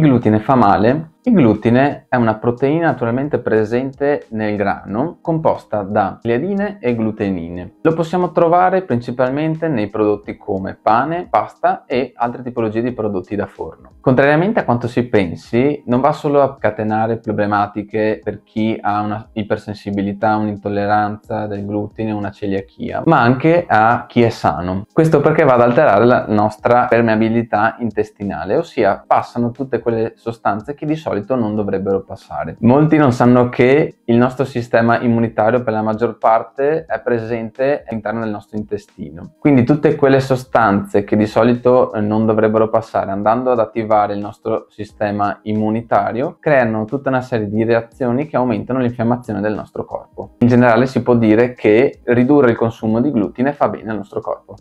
glutine fa male il glutine è una proteina naturalmente presente nel grano, composta da gliadine e glutenine. Lo possiamo trovare principalmente nei prodotti come pane, pasta e altre tipologie di prodotti da forno. Contrariamente a quanto si pensi, non va solo a catenare problematiche per chi ha una ipersensibilità, un'intolleranza del glutine, una celiachia, ma anche a chi è sano. Questo perché va ad alterare la nostra permeabilità intestinale, ossia passano tutte quelle sostanze che di solito solito non dovrebbero passare. Molti non sanno che il nostro sistema immunitario per la maggior parte è presente all'interno del nostro intestino. Quindi tutte quelle sostanze che di solito eh, non dovrebbero passare andando ad attivare il nostro sistema immunitario creano tutta una serie di reazioni che aumentano l'infiammazione del nostro corpo. In generale si può dire che ridurre il consumo di glutine fa bene al nostro corpo.